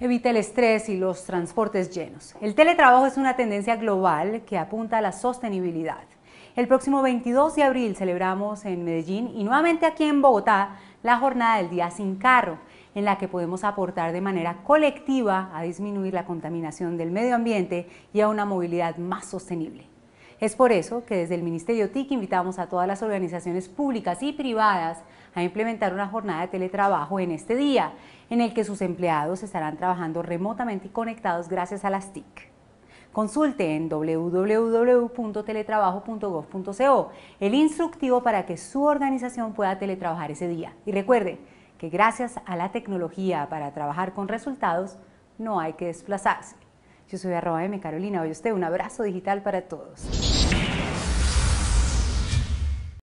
Evita el estrés y los transportes llenos. El teletrabajo es una tendencia global que apunta a la sostenibilidad. El próximo 22 de abril celebramos en Medellín y nuevamente aquí en Bogotá la jornada del día sin carro, en la que podemos aportar de manera colectiva a disminuir la contaminación del medio ambiente y a una movilidad más sostenible. Es por eso que desde el Ministerio TIC invitamos a todas las organizaciones públicas y privadas a implementar una jornada de teletrabajo en este día, en el que sus empleados estarán trabajando remotamente y conectados gracias a las TIC. Consulte en www.teletrabajo.gov.co el instructivo para que su organización pueda teletrabajar ese día. Y recuerde que gracias a la tecnología para trabajar con resultados no hay que desplazarse. Yo soy arroba M Carolina, hoy usted un abrazo digital para todos.